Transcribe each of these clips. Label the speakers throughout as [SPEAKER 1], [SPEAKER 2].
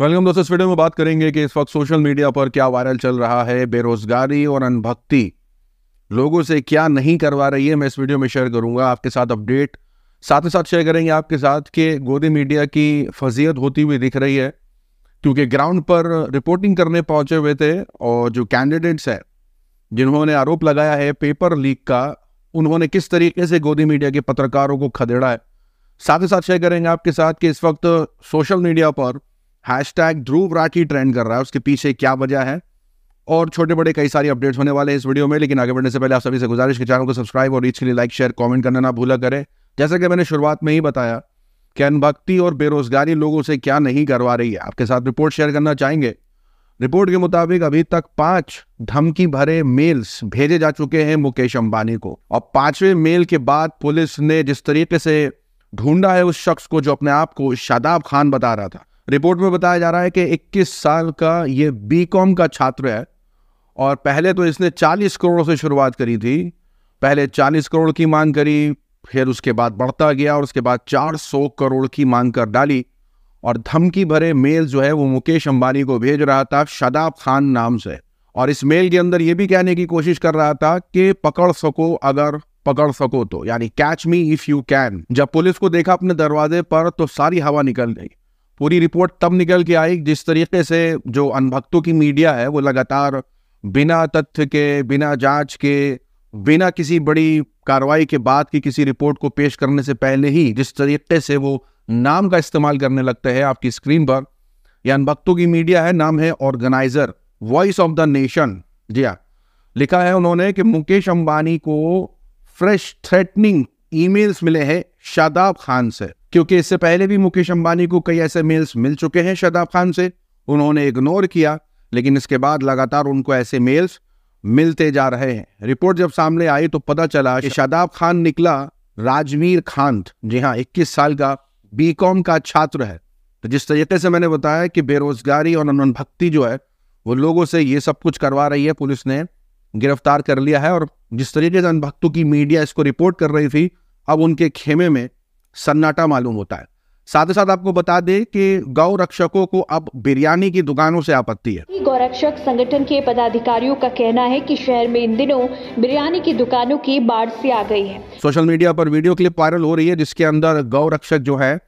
[SPEAKER 1] welcome दोस्तों इस video में बात करेंगे कि इस वक्त सोशल मीडिया पर क्या वायरल चल रहा है बेरोजगारी और अनभक्ति लोगों से क्या नहीं करवा रही है मैं इस वीडियो में शेयर करूंगा आपके साथ अपडेट साथ ही साथ शेयर करेंगे आपके साथ कि गोदी मीडिया की फजीयत होती हुई दिख रही है क्योंकि ग्राउंड पर रिपोर्टिंग करने पहुंचे हुए थे और जो कैंडिडेट्स हैं जिन्होंने आरोप लगाया है पेपर लीक का उन्होंने किस तरीके से गोदी मीडिया के पत्रकारों को खदेड़ा है साथ ही साथ शेयर करेंगे आपके साथ कि इस वक्त सोशल मीडिया पर hashtag Dhruv Rathee trend कर रहा है उसके पीछे क्या वजह है और छोटे बड़े कई सारी अपडेट्स होने वाले हैं इस वीडियो में लेकिन आगे बढ़ने से पहले आप सभी से गुजारिश के चैनल को सब्सक्राइब और रीच के लिए लाइक शेयर कमेंट करना ना भूला करें जैसा कि मैंने शुरुआत में ही बताया कि अनभक्ति और बेरोजगारी लोगों से क्या नहीं करवा रही है आपके साथ रिपोर्ट शेयर करना चाहेंगे रिपोर्ट के मुताबिक अभी तक पांच धमकी भरे मेल्स भेजे जा चुके हैं मुकेश अंबानी को और पांचवें मेल के बाद पुलिस ने जिस तरीके से ढूंढा है उस शख्स को जो अपने आप को शादाब खान बता रहा था रिपोर्ट में बताया जा रहा है कि 21 साल का ये बी का छात्र है और पहले तो इसने 40 करोड़ से शुरुआत करी थी पहले 40 करोड़ की मांग करी फिर उसके बाद बढ़ता गया और उसके बाद 400 करोड़ की मांग कर डाली और धमकी भरे मेल जो है वो मुकेश अंबानी को भेज रहा था शदाब खान नाम से और इस मेल के अंदर ये भी कहने की कोशिश कर रहा था कि पकड़ सको अगर पकड़ सको तो यानी catch me if you can जब पुलिस को देखा अपने दरवाजे पर तो सारी हवा निकल गई पूरी रिपोर्ट तब निकल के आई जिस तरीके से जो अनभक्तों की मीडिया है वो लगातार बिना तथ्य के बिना जांच के बिना किसी बड़ी कार्रवाई के बाद की किसी रिपोर्ट को पेश करने से पहले ही जिस तरीके से वो नाम का इस्तेमाल करने लगते हैं आपकी स्क्रीन पर यह अनभक्तों की मीडिया है नाम है organiser voice of the nation जी हाँ लिखा है उन्होंने कि मुकेश अंबानी को फ्रेश थ्रेटनिंग ईमेल्स मिले हैं शादाब खान से क्योंकि इससे पहले भी मुकेश अंबानी को कई ऐसे मेल्स मिल चुके हैं शादाब खान से उन्होंने इग्नोर किया लेकिन इसके बाद लगातार उनको ऐसे मेल्स मिलते जा रहे हैं रिपोर्ट जब सामने आई तो पता चला कि शादाब खान निकला राजवीर खान जी हाँ इक्कीस साल का बीकॉम का छात्र है तो जिस तरीके से मैंने बताया कि बेरोजगारी और अनभक्ति जो है वो लोगों से ये सब कुछ करवा रही है पुलिस ने गिरफ्तार कर लिया है और जिस तरीके से अनभक्तों की मीडिया इसको रिपोर्ट कर रही थी अब उनके खेमे में सन्नाटा मालूम होता है साथ ही साथ आपको बता दें कि गौ रक्षकों को अब बिरयानी की दुकानों से आपत्ति है गौरक्षक संगठन के पदाधिकारियों का कहना है कि शहर में इन दिनों बिरयानी की दुकानों की बाढ़ से आ गई है सोशल मीडिया पर वीडियो क्लिप वायरल हो रही है जिसके अंदर गौ रक्षक जो है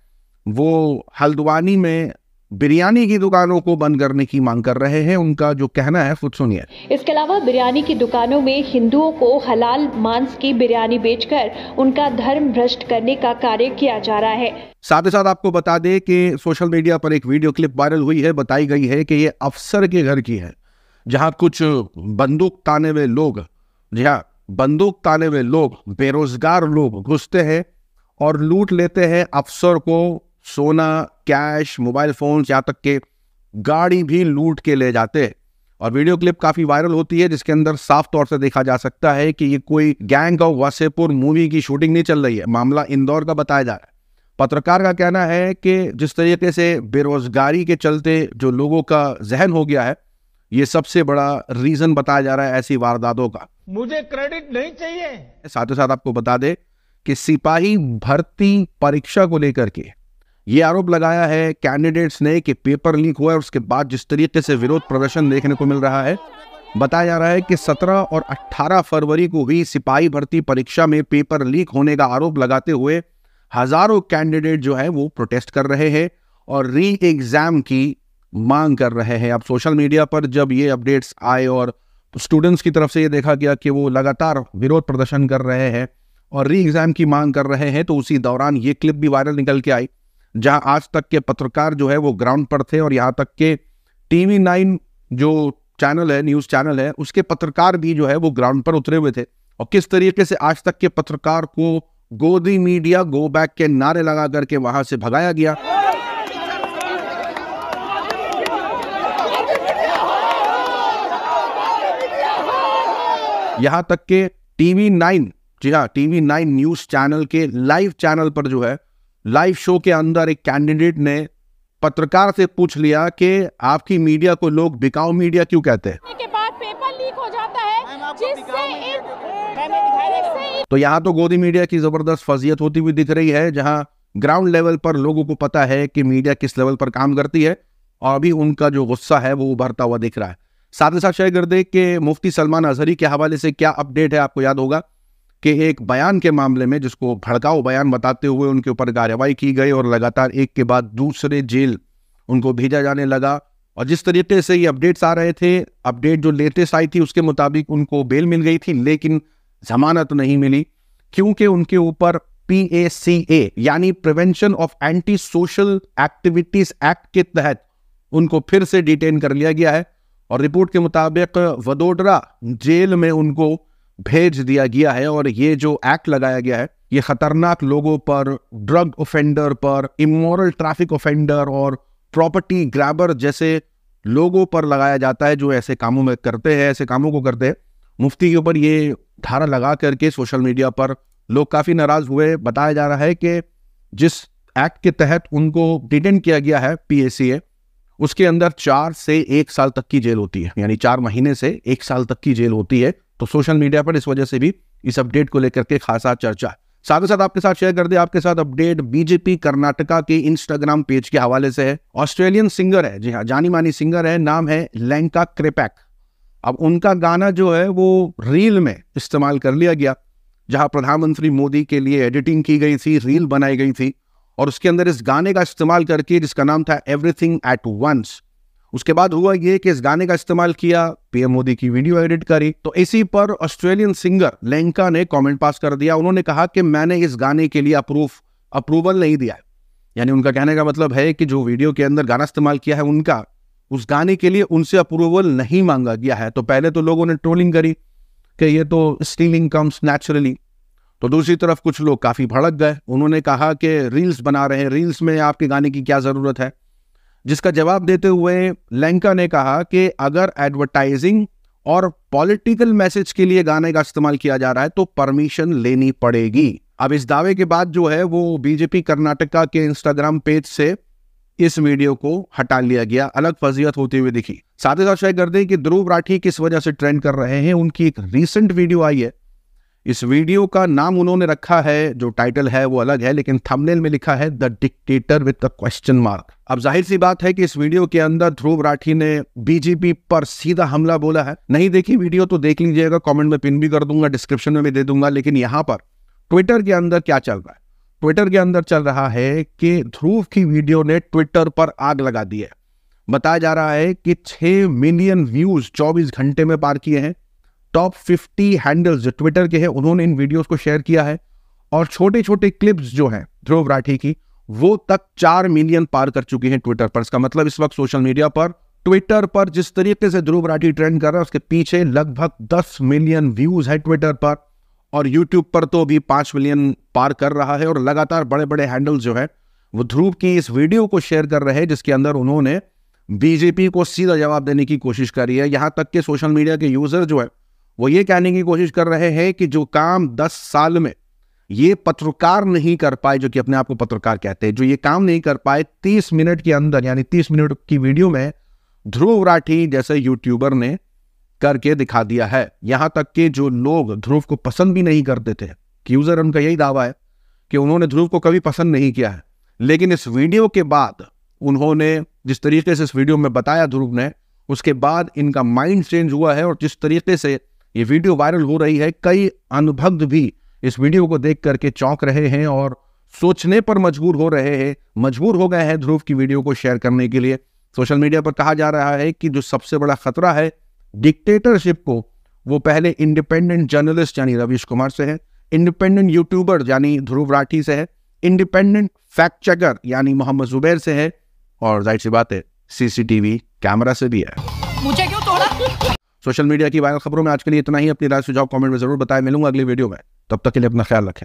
[SPEAKER 1] वो हल्द्वानी में बिरयानी की दुकानों को बंद करने की मांग कर रहे हैं उनका जो कहना है खुद सुनिए इसके अलावा बिरयानी की दुकानों में हिंदुओं को हलाल मांस की बिरयानी बेचकर उनका धर्म भ्रष्ट करने का कार्य किया जा रहा है साथ ही साथ आपको बता दें कि सोशल मीडिया पर एक वीडियो क्लिप वायरल हुई है बताई गई है कि ये अफसर के घर की है जहाँ कुछ बंदूक ताने हुए लोग जी हाँ बंदूक ताने हुए लोग बेरोजगार लोग घुसते हैं और लूट लेते हैं अफसर को सोना कैश मोबाइल फोन यहाँ तक के गाड़ी भी लूट के ले जाते हैं और वीडियो क्लिप काफ़ी वायरल होती है जिसके अंदर साफ तौर से देखा जा सकता है कि ये कोई गैंग ऑफ वासेपुर मूवी की शूटिंग नहीं चल रही है मामला इंदौर का बताया जा रहा है पत्रकार का कहना है कि जिस तरीके से बेरोजगारी के चलते जो लोगों का जहन हो गया है ये सबसे बड़ा रीजन बताया जा रहा है ऐसी वारदातों का मुझे क्रेडिट नहीं चाहिए साथ ही साथ आपको बता दे कि सिपाही भर्ती परीक्षा को लेकर के ये आरोप लगाया है कैंडिडेट्स ने कि पेपर लीक हुआ है उसके बाद जिस तरीके से विरोध प्रदर्शन देखने को मिल रहा है बताया जा रहा है कि 17 और 18 फरवरी को हुई सिपाही भर्ती परीक्षा में पेपर लीक होने का आरोप लगाते हुए हजारों कैंडिडेट जो है वो प्रोटेस्ट कर रहे हैं और री एग्जाम की मांग कर रहे हैं अब सोशल मीडिया पर जब ये अपडेट्स आए और स्टूडेंट्स की तरफ से ये देखा गया कि वो लगातार विरोध प्रदर्शन कर रहे हैं और री एग्जाम की मांग कर रहे हैं तो उसी दौरान ये क्लिप भी वायरल निकल के आई जहां आज तक के पत्रकार जो है वो ग्राउंड पर थे और यहां तक के टीवी नाइन जो चैनल है न्यूज़ चैनल है उसके पत्रकार भी जो है वो ग्राउंड पर उतरे हुए थे और किस तरीके से आज तक के पत्रकार को गोदी मीडिया गो बैक के नारे लगा करके वहां से भगाया गया यहां तक के टीवी नाइन जी हाँ टीवी नाइन न्यूज चैनल के लाइव चैनल पर जो है लाइव शो के अंदर एक कैंडिडेट ने पत्रकार से पूछ लिया कि आपकी मीडिया को लोग बिकाऊ मीडिया क्यों कहते हैं तो यहाँ तो गोदी मीडिया की जबरदस्त फजीयत होती हुई दिख रही है जहाँ ग्राउंड लेवल पर लोगों को पता है कि मीडिया किस लेवल पर काम करती है और अभी उनका जो गुस्सा है वो उभरता हुआ दिख रहा है साथ ही साथ शेयर कर दे कि मुफ्ती सलमान अजहरी के हवाले से क्या अपडेट है आपको याद होगा कि एक बयान के मामले में जिसको भड़काऊ बयान बताते हुए उनके ऊपर कार्रवाई की गई और लगातार एक के बाद दूसरे जेल उनको भेजा जाने लगा और जिस तरीके से ये अपडेट्स आ रहे थे अपडेट जो लेटेस्ट आई थी उसके मुताबिक उनको बेल मिल गई थी लेकिन जमानत नहीं मिली क्योंकि उनके ऊपर पी ए सी ए यानी prevention of anti social activities act के तहत उनको फिर से डिटेन कर लिया गया है और रिपोर्ट के मुताबिक वडोदरा जेल में उनको भेज दिया गया है और ये जो एक्ट लगाया गया है ये खतरनाक लोगों पर ड्रग ऑफेंडर पर इमोरल ट्रैफिक ऑफेंडर और प्रॉपर्टी ग्रैबर जैसे लोगों पर लगाया जाता है जो ऐसे कामों में करते हैं ऐसे कामों को करते हैं मुफ्ती के ऊपर ये धारा लगा करके सोशल मीडिया पर लोग काफ़ी नाराज हुए बताया जा रहा है कि जिस एक्ट के तहत उनको डिटेन किया गया है पीएसीए उसके अंदर चार से एक साल तक की जेल होती है यानी चार महीने से एक साल तक की जेल होती है तो सोशल मीडिया पर इस वजह से भी इस अपडेट को लेकर के खासा चर्चा है साथ ही साथ आपके साथ शेयर कर दे आपके साथ अपडेट बीजेपी कर्नाटका के इंस्टाग्राम पेज के हवाले से है ऑस्ट्रेलियन सिंगर है जी हाँ जानी मानी सिंगर है नाम है लैंका क्रेपैक अब उनका गाना जो है वो रील में इस्तेमाल कर लिया गया जहां प्रधानमंत्री मोदी के लिए एडिटिंग की गई थी रील बनाई गई थी और उसके अंदर इस गाने का इस्तेमाल करके जिसका नाम था एवरीथिंग एट वंस उसके बाद हुआ ये कि इस गाने का इस्तेमाल किया पीएम मोदी की वीडियो एडिट करी तो इसी पर ऑस्ट्रेलियन सिंगर लेंका ने कमेंट पास कर दिया उन्होंने कहा कि मैंने इस गाने के लिए अप्रूव अप्रूवल नहीं दिया है यानी उनका कहने का मतलब है कि जो वीडियो के अंदर गाना इस्तेमाल किया है उनका उस गाने के लिए उनसे अप्रूवल नहीं मांगा गया है तो पहले तो लोगों ने ट्रोलिंग करी कि ये तो स्टीलिंग कम्स नेचुरली तो दूसरी तरफ कुछ लोग काफ़ी भड़क गए उन्होंने कहा कि रील्स बना रहे हैं रील्स में आपके गाने की क्या ज़रूरत है जिसका जवाब देते हुए लैंका ने कहा कि अगर एडवर्टाइजिंग और पॉलिटिकल मैसेज के लिए गाने का इस्तेमाल किया जा रहा है तो परमिशन लेनी पड़ेगी अब इस दावे के बाद जो है वो बीजेपी कर्नाटका के इंस्टाग्राम पेज से इस वीडियो को हटा लिया गया अलग फजीयत होती हुई दिखी साथ ही साथ शेयर कर दें कि ध्रुव राठी किस वजह से ट्रेंड कर रहे हैं उनकी एक रीसेंट वीडियो आई है इस वीडियो का नाम उन्होंने रखा है जो टाइटल है वो अलग है लेकिन थंबनेल में लिखा है the dictator with the question mark अब जाहिर सी बात है कि इस वीडियो के अंदर ध्रुव राठी ने बीजेपी पर सीधा हमला बोला है नहीं देखी वीडियो तो देख लीजिएगा कमेंट में पिन भी कर दूंगा डिस्क्रिप्शन में भी दे दूंगा लेकिन यहां पर ट्विटर के अंदर क्या चल रहा है ट्विटर के अंदर चल रहा है कि ध्रुव की वीडियो ने ट्विटर पर आग लगा दी है बताया जा रहा है कि छह मिलियन व्यूज चौबीस घंटे में पार किए हैं टॉप 50 हैंडल्स जो ट्विटर के हैं उन्होंने इन वीडियोस को शेयर किया है और छोटे छोटे क्लिप्स जो हैं ध्रुव राठी की वो तक चार मिलियन पार कर चुकी हैं ट्विटर पर इसका मतलब इस वक्त सोशल मीडिया पर ट्विटर पर जिस तरीके से ध्रुव राठी ट्रेंड कर रहा है उसके पीछे लगभग दस मिलियन व्यूज है ट्विटर पर और यूट्यूब पर तो भी पांच मिलियन पार कर रहा है और लगातार बड़े बड़े हैंडल्स जो है वो ध्रुव की इस वीडियो को शेयर कर रहे हैं जिसके अंदर उन्होंने बीजेपी को सीधा जवाब देने की कोशिश करी है यहां तक कि सोशल मीडिया के यूजर जो है वो ये कहने की कोशिश कर रहे हैं कि जो काम दस साल में ये पत्रकार नहीं कर पाए जो कि अपने आप को पत्रकार कहते हैं जो ये काम नहीं कर पाए तीस मिनट के अंदर यानी तीस मिनट की वीडियो में ध्रुव राठी जैसे यूट्यूबर ने करके दिखा दिया है यहां तक कि जो लोग ध्रुव को पसंद भी नहीं करते थे यूजर उनका यही दावा है कि उन्होंने ध्रुव को कभी पसंद नहीं किया है लेकिन इस वीडियो के बाद उन्होंने जिस तरीके से इस वीडियो में बताया ध्रुव ने उसके बाद इनका माइंड चेंज हुआ है और जिस तरीके से ये वीडियो वायरल हो रही है कई अनुभक्त भी इस वीडियो को देख करके चौंक रहे हैं और सोचने पर मजबूर हो रहे हैं मजबूर हो गए हैं ध्रुव की वीडियो को शेयर करने के लिए सोशल मीडिया पर कहा जा रहा है कि जो सबसे बड़ा खतरा है डिक्टेटरशिप को वो पहले इंडिपेंडेंट जर्नलिस्ट यानी रवीश कुमार से है इंडिपेंडेंट यूट्यूबर यानी ध्रुव राठी से है इंडिपेंडेंट फैक्ट चेकर यानी मोहम्मद जुबैर से है और जाहिर सी बात है सीसीटीवी कैमरा से भी है मुझे क्यों सोशल मीडिया की वायरल खबरों में आज के लिए इतना ही अपनी राय सुझाव कमेंट में जरूर बताएं मिलूंगा अगली वीडियो में तब तक के लिए अपना ख्याल रखें